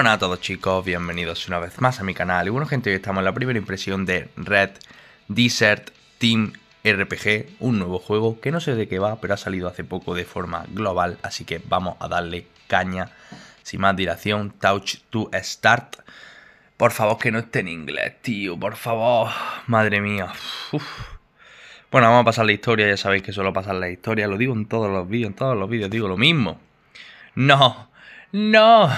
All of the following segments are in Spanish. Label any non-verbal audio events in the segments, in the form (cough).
Hola a todos chicos, bienvenidos una vez más a mi canal y bueno gente, hoy estamos en la primera impresión de Red Desert Team RPG, un nuevo juego que no sé de qué va, pero ha salido hace poco de forma global, así que vamos a darle caña, sin más dilación, Touch to Start. Por favor que no esté en inglés, tío, por favor, madre mía. Bueno, vamos a pasar la historia, ya sabéis que suelo pasar la historia, lo digo en todos los vídeos, en todos los vídeos digo lo mismo. No, ¡No!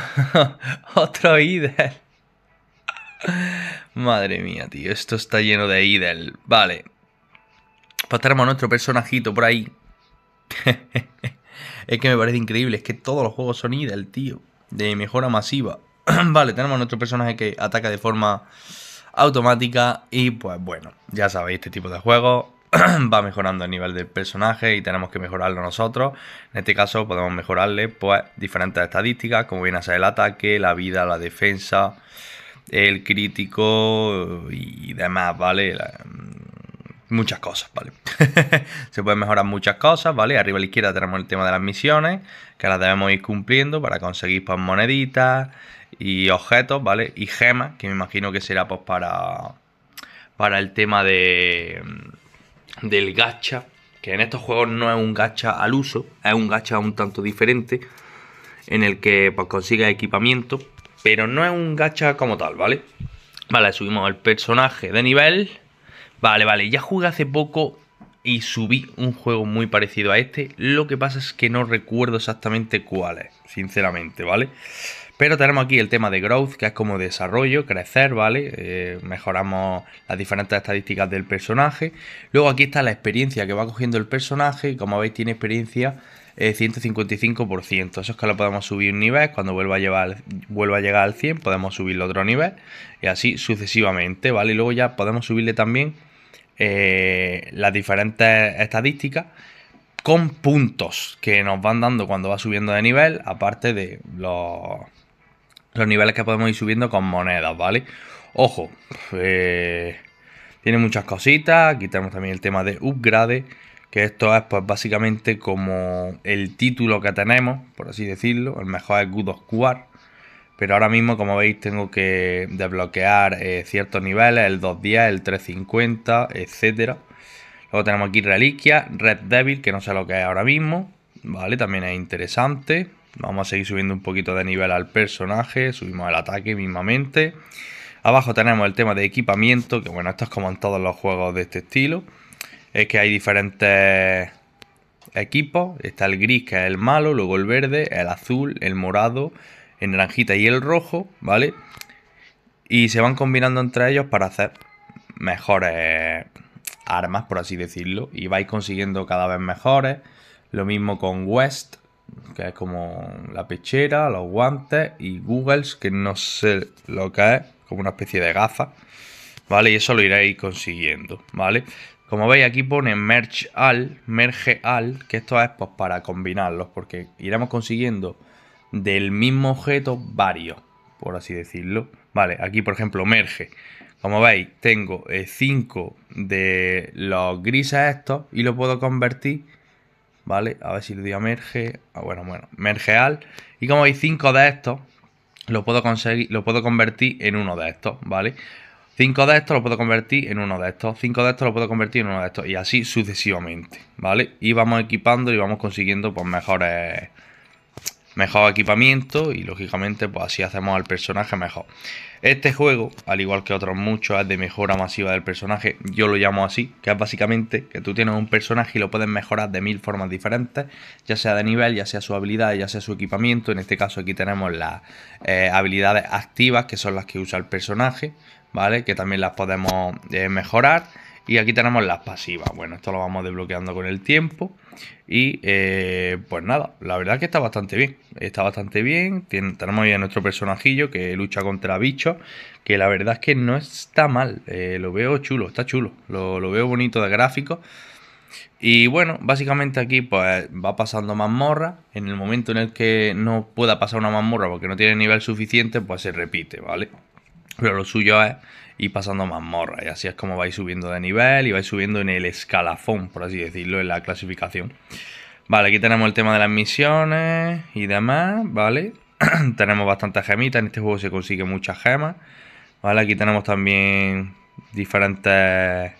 (laughs) Otro Idel. Madre mía, tío. Esto está lleno de Idel. Vale. Pues a nuestro personajito por ahí. (laughs) es que me parece increíble. Es que todos los juegos son Idel, tío. De mejora masiva. (clears throat) vale, tenemos a nuestro personaje que ataca de forma automática. Y pues bueno, ya sabéis, este tipo de juegos (clears throat) va mejorando el nivel del personaje y tenemos que mejorarlo nosotros. En este caso podemos mejorarle pues diferentes estadísticas, como viene a ser el ataque, la vida, la defensa, el crítico y demás, ¿vale? Mm, muchas cosas, ¿vale? (laughs) se pueden mejorar muchas cosas, ¿vale? Arriba a la izquierda tenemos el tema de las misiones, que las debemos ir cumpliendo para conseguir pues, moneditas y objetos, ¿vale? Y gemas, que me imagino que será pues para, para el tema de mm, del gacha, que en estos juegos no es un gacha al uso, es un gacha un tanto diferente, en el que pues, equipamiento, pero no es un gacha como tal, ¿vale? Vale, subimos el personaje de nivel. Vale, vale, ya jugué hace poco y subí un juego muy parecido a este. Lo que pasa es que no recuerdo exactamente cuál es, sinceramente, ¿vale? Pero tenemos aquí el tema de growth, que es como desarrollo, crecer, ¿vale? Eh, mejoramos las diferentes estadísticas del personaje. Luego aquí está la experiencia que va cogiendo el personaje. como veis, tiene experiencia 155%. Eh, Eso es que lo podemos subir un nivel. Cuando vuelva a, llevar, vuelva a llegar al 100, podemos subirlo otro nivel. Y así sucesivamente, ¿vale? Y luego ya podemos subirle también eh, las diferentes estadísticas con puntos que nos van dando cuando va subiendo de nivel, aparte de los los niveles que podemos ir subiendo con monedas, ¿vale? Ojo, eh, tiene muchas cositas. Aquí tenemos también el tema de upgrade. Que esto es pues básicamente como el título que tenemos, por así decirlo. El mejor es Good of Pero ahora mismo, como veis, tengo que desbloquear eh, ciertos niveles. El 210, el 350, etc. Luego tenemos aquí Reliquia, Red Devil, que no sé lo que es ahora mismo. Vale, también es interesante. Vamos a seguir subiendo un poquito de nivel al personaje, subimos el ataque mismamente. Abajo tenemos el tema de equipamiento, que bueno, esto es como en todos los juegos de este estilo. Es que hay diferentes equipos. Está el gris, que es el malo, luego el verde, el azul, el morado, el naranjita y el rojo, ¿vale? Y se van combinando entre ellos para hacer mejores armas, por así decirlo. Y vais consiguiendo cada vez mejores. Lo mismo con West, que es como la pechera, los guantes y Googles, que no sé lo que es, como una especie de gafa ¿vale? Y eso lo iréis consiguiendo, ¿vale? Como veis aquí pone merge al, merge al, que esto es pues, para combinarlos, porque iremos consiguiendo del mismo objeto varios, por así decirlo. Vale, aquí por ejemplo merge. Como veis, tengo 5 eh, de los grises estos y lo puedo convertir ¿vale? A ver si le doy a merge, ah, bueno, bueno, mergeal. Y como hay 5 de estos, lo puedo conseguir, lo puedo convertir en uno de estos, ¿vale? 5 de estos lo puedo convertir en uno de estos, 5 de estos lo puedo convertir en uno de estos, y así sucesivamente, ¿vale? Y vamos equipando y vamos consiguiendo pues, mejores mejor equipamiento y lógicamente pues así hacemos al personaje mejor. Este juego, al igual que otros muchos, es de mejora masiva del personaje, yo lo llamo así, que es básicamente que tú tienes un personaje y lo puedes mejorar de mil formas diferentes, ya sea de nivel, ya sea su habilidad, ya sea su equipamiento, en este caso aquí tenemos las eh, habilidades activas que son las que usa el personaje, ¿vale? Que también las podemos eh, mejorar y aquí tenemos las pasivas. Bueno, esto lo vamos desbloqueando con el tiempo. Y eh, pues nada, la verdad es que está bastante bien. Está bastante bien. tenemos tenemos a nuestro personajillo que lucha contra bichos. Que la verdad es que no está mal. Eh, lo veo chulo, está chulo. Lo, veo bonito de gráfico. Y bueno, básicamente aquí pues va pasando mazmorra. En el momento en el que no pueda pasar una mazmorra porque no tiene nivel suficiente, pues se repite, ¿vale? Pero lo suyo es y pasando mazmorras. Y así es como vais subiendo de nivel y vais subiendo en el escalafón, por así decirlo, en la clasificación. Vale, aquí tenemos el tema de las misiones y demás, ¿vale? (clears throat) tenemos bastantes gemitas, en este juego se consigue muchas gemas, ¿vale? Aquí tenemos también diferentes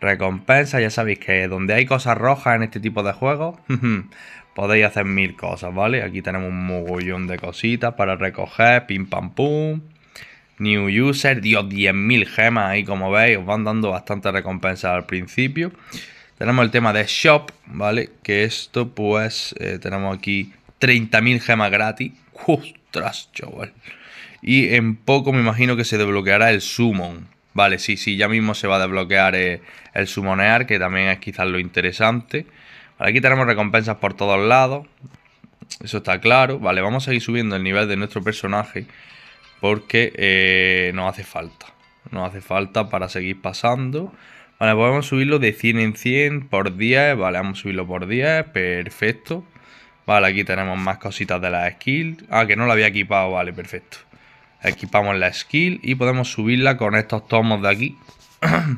recompensas, ya sabéis que donde hay cosas rojas en este tipo de juegos, (laughs) podéis hacer mil cosas, ¿vale? Aquí tenemos un mogollón de cositas para recoger, pim pam pum. New User, dio 10.000 gemas ahí como veis, os van dando bastante recompensa al principio. Tenemos el tema de Shop, ¿vale? Que esto pues eh, tenemos aquí 30.000 gemas gratis. ¡Ostras, chaval! Y en poco me imagino que se desbloqueará el Summon. Vale, sí, sí, ya mismo se va a desbloquear eh, el Summonear, que también es quizás lo interesante. aquí tenemos recompensas por todos lados. Eso está claro. Vale, vamos a ir subiendo el nivel de nuestro personaje porque eh, no nos hace falta. no hace falta para seguir pasando. Vale, podemos pues subirlo de 100 en 100 por 10. Vale, vamos a subirlo por 10. Perfecto. Vale, aquí tenemos más cositas de la skill. Ah, que no la había equipado. Vale, perfecto. Equipamos la skill y podemos subirla con estos tomos de aquí. (clears throat)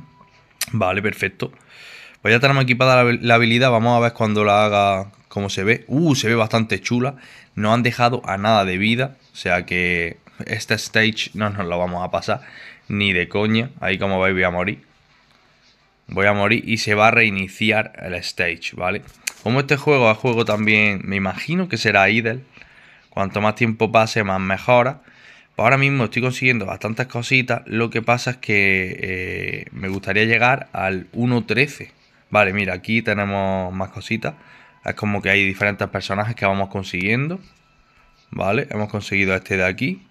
vale, perfecto. Pues ya tenemos equipada la, la, habilidad. Vamos a ver cuando la haga cómo se ve. Uh, se ve bastante chula. No han dejado a nada de vida. O sea que este stage no nos lo vamos a pasar ni de coña. Ahí como veis voy a morir. Voy a morir y se va a reiniciar el stage, ¿vale? Como este juego es juego también, me imagino que será idle. Cuanto más tiempo pase, más mejora. Pues ahora mismo estoy consiguiendo bastantes cositas. Lo que pasa es que eh, me gustaría llegar al 1.13. Vale, mira, aquí tenemos más cositas. Es como que hay diferentes personajes que vamos consiguiendo. Vale, hemos conseguido este de aquí.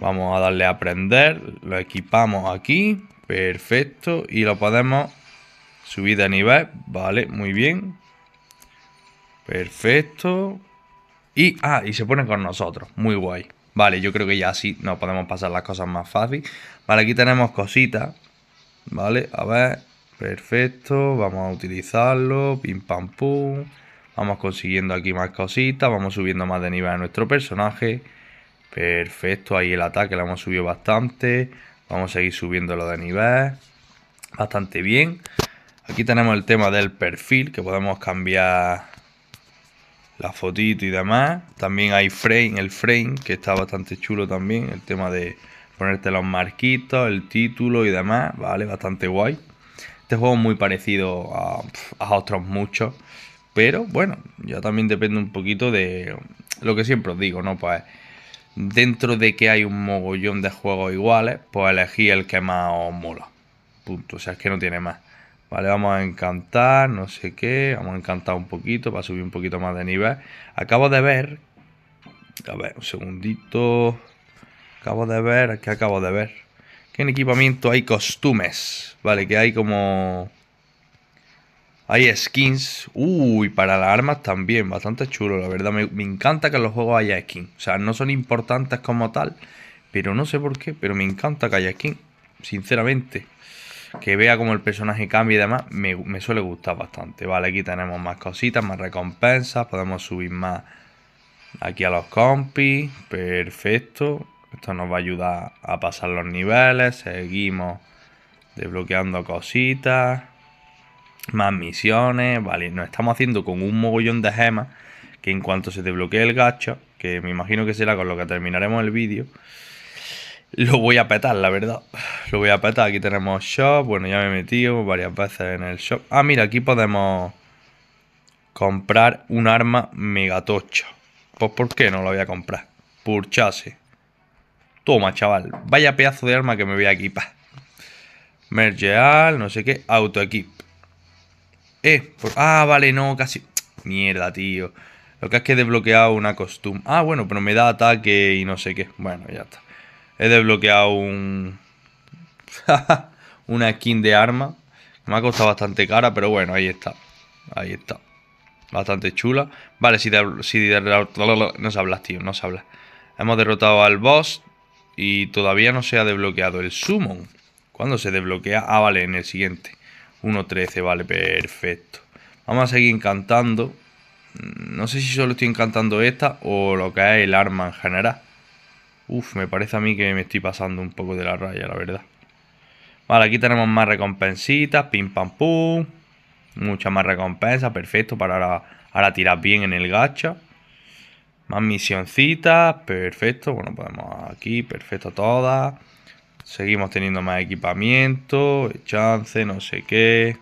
Vamos a darle a aprender, lo equipamos aquí, perfecto, y lo podemos subir de nivel, vale, muy bien, perfecto, y, ah, se pone con nosotros, muy guay, vale, yo creo que ya así nos podemos pasar las cosas más fácil, vale, aquí tenemos cositas, vale, a ver, perfecto, vamos a utilizarlo, pim pam pum, vamos consiguiendo aquí más cositas, vamos subiendo más de nivel a nuestro personaje, Perfecto, ahí el ataque lo hemos subido bastante. Vamos a seguir subiendo lo de nivel. Bastante bien. Aquí tenemos el tema del perfil, que podemos cambiar la fotito y demás. También hay frame, el frame, que está bastante chulo también. El tema de ponerte los marquitos, el título y demás, ¿vale? Bastante guay. Este juego es muy parecido a, a otros muchos. Pero bueno, ya también depende un poquito de lo que siempre os digo, ¿no? Pues dentro de que hay un mogollón de juegos iguales, pues elegí el que más os mola. Punto, o sea, es que no tiene más. Vale, vamos a encantar, no sé qué, vamos a encantar un poquito para subir un poquito más de nivel. Acabo de ver, a ver, un segundito, acabo de ver, ¿qué acabo de ver? Que en equipamiento hay costumes, vale, que hay como hay skins. Uy, para las armas también. Bastante chulo, la verdad. Me, encanta que en los juegos haya skins. O sea, no son importantes como tal. Pero no sé por qué. Pero me encanta que haya skins. Sinceramente. Que vea como el personaje cambia y demás. Me, me suele gustar bastante. Vale, aquí tenemos más cositas, más recompensas. Podemos subir más aquí a los compis. Perfecto. Esto nos va a ayudar a pasar los niveles. Seguimos desbloqueando cositas más misiones, vale, nos estamos haciendo con un mogollón de gemas que en cuanto se desbloquee el gacho que me imagino que será con lo que terminaremos el vídeo, lo voy a petar, la verdad. Lo voy a petar. Aquí tenemos shop. Bueno, ya me he metido varias veces en el shop. Ah, mira, aquí podemos comprar un arma megatocha. Pues ¿por qué no lo voy a comprar? Purchase. Toma, chaval. Vaya pedazo de arma que me voy a equipar. Mergeal, no sé qué. autoequip eh, ah, vale, no, casi... Mierda, tío. Lo que es que he desbloqueado una costumbre. Ah, bueno, pero me da ataque y no sé qué. Bueno, ya está. He desbloqueado un... (laughs) una skin de arma. Me ha costado bastante cara, pero bueno, ahí está. Ahí está. Bastante chula. Vale, si, si no se hablas, tío, no se hablas. Hemos derrotado al boss y todavía no se ha desbloqueado el summon. ¿Cuándo se desbloquea? Ah, vale, en el siguiente. 1.13, vale, perfecto. Vamos a seguir encantando. No sé si solo estoy encantando esta o lo que es el arma en general. Uf, me parece a mí que me estoy pasando un poco de la raya, la verdad. Vale, aquí tenemos más recompensitas, pim pam pum. Muchas más recompensas, perfecto, para ahora tirar bien en el gacha. Más misioncitas, perfecto. Bueno, podemos aquí, perfecto todas. Seguimos teniendo más equipamiento, chance, no sé qué.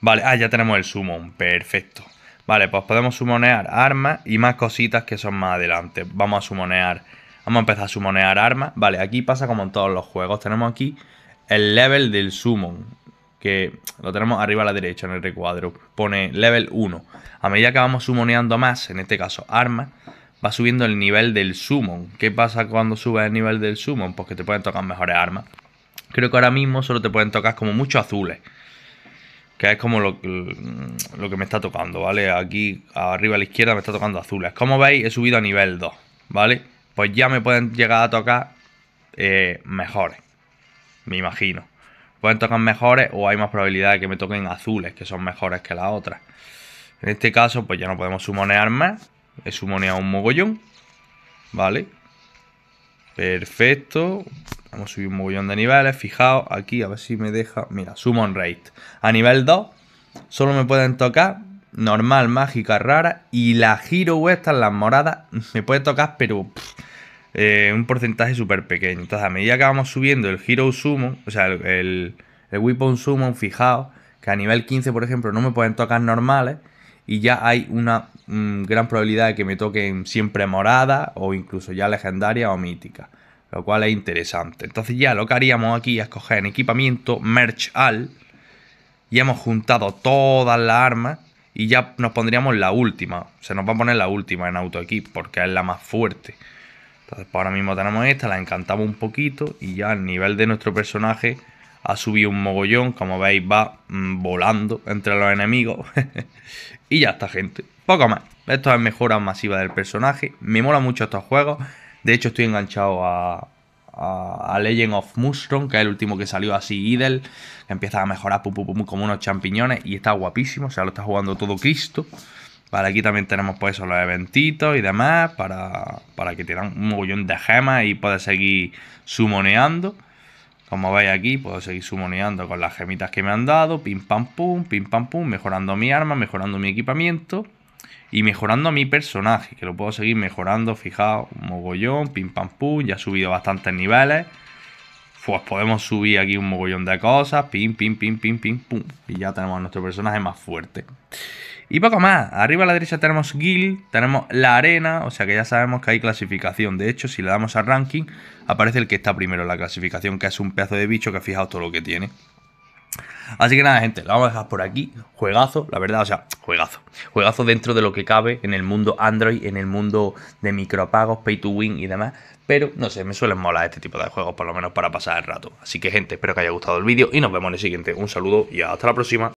Vale, ah, ya tenemos el summon, perfecto. Vale, pues podemos sumonear armas y más cositas que son más adelante. Vamos a sumonear, vamos a empezar a sumonear armas. Vale, aquí pasa como en todos los juegos. Tenemos aquí el level del summon, que lo tenemos arriba a la derecha en el recuadro. Pone level 1. A medida que vamos sumoneando más, en este caso armas, va subiendo el nivel del summon. ¿Qué pasa cuando subes el nivel del summon? Pues que te pueden tocar mejores armas. Creo que ahora mismo solo te pueden tocar como muchos azules. Que es como lo, que me está tocando, ¿vale? Aquí arriba a la izquierda me está tocando azules. Como veis, he subido a nivel 2, ¿vale? Pues ya me pueden llegar a tocar eh, mejores. Me imagino. Pueden tocar mejores o hay más probabilidad de que me toquen azules, que son mejores que las otras. En este caso, pues ya no podemos sumonear más He sumoneado un mogollón. Vale. Perfecto. Vamos a subir un mogollón de niveles. Fijaos aquí, a ver si me deja... Mira, summon rate. A nivel 2 solo me pueden tocar normal, mágica, rara. Y la hero estas, las moradas, me puede tocar, pero... Eh, un porcentaje súper pequeño. Entonces, a medida que vamos subiendo el hero summon, o sea, el, el, el weapon summon, fijaos, que a nivel 15, por ejemplo, no me pueden tocar normales y ya hay una Mm, gran probabilidad de que me toquen siempre morada o incluso ya legendaria o mítica. lo cual es interesante. Entonces ya lo que haríamos aquí es coger en equipamiento merch al y hemos juntado todas las armas y ya nos pondríamos la última, se nos va a poner la última en auto equip porque es la más fuerte. Entonces pues ahora mismo tenemos esta, la encantamos un poquito y ya al nivel de nuestro personaje ha subido un mogollón, como veis va mm, volando entre los enemigos. (laughs) y ya está gente, poco más. Esto es mejora masiva del personaje, me mola mucho estos juegos. De hecho estoy enganchado a, Legend of Mushroom, que es el último que salió así, Idle, que empieza a mejorar como unos champiñones y está guapísimo, o sea, lo está jugando todo Cristo. Vale, aquí también tenemos pues los eventitos y demás, para, que te dan un mogollón de gemas y puedas seguir sumoneando. Como veis aquí, puedo seguir sumoneando con las gemitas que me han dado, pim pam pum, pim pam pum, mejorando mi arma, mejorando mi equipamiento y mejorando mi personaje, que lo puedo seguir mejorando, fijaos, mogollón, pim pam pum, ya he subido bastantes niveles. Pues podemos subir aquí un mogollón de cosas, pim, pim, pim, pim, pim, pum. Y ya tenemos a nuestro personaje más fuerte. Y poco más. Arriba a la derecha tenemos Guild, tenemos la arena, o sea que ya sabemos que hay clasificación. De hecho, si le damos a ranking, aparece el que está primero en la clasificación, que es un pedazo de bicho que ha fijaos todo lo que tiene. Así que nada, gente, lo vamos a dejar por aquí. Juegazo, la verdad, o sea, juegazo. Juegazo dentro de lo que cabe en el mundo Android, en el mundo de micropagos, pay to win y demás. Pero no sé, me suelen molar este tipo de juegos, por lo menos para pasar el rato. Así que, gente, espero que haya gustado el vídeo y nos vemos en el siguiente. Un saludo y hasta la próxima.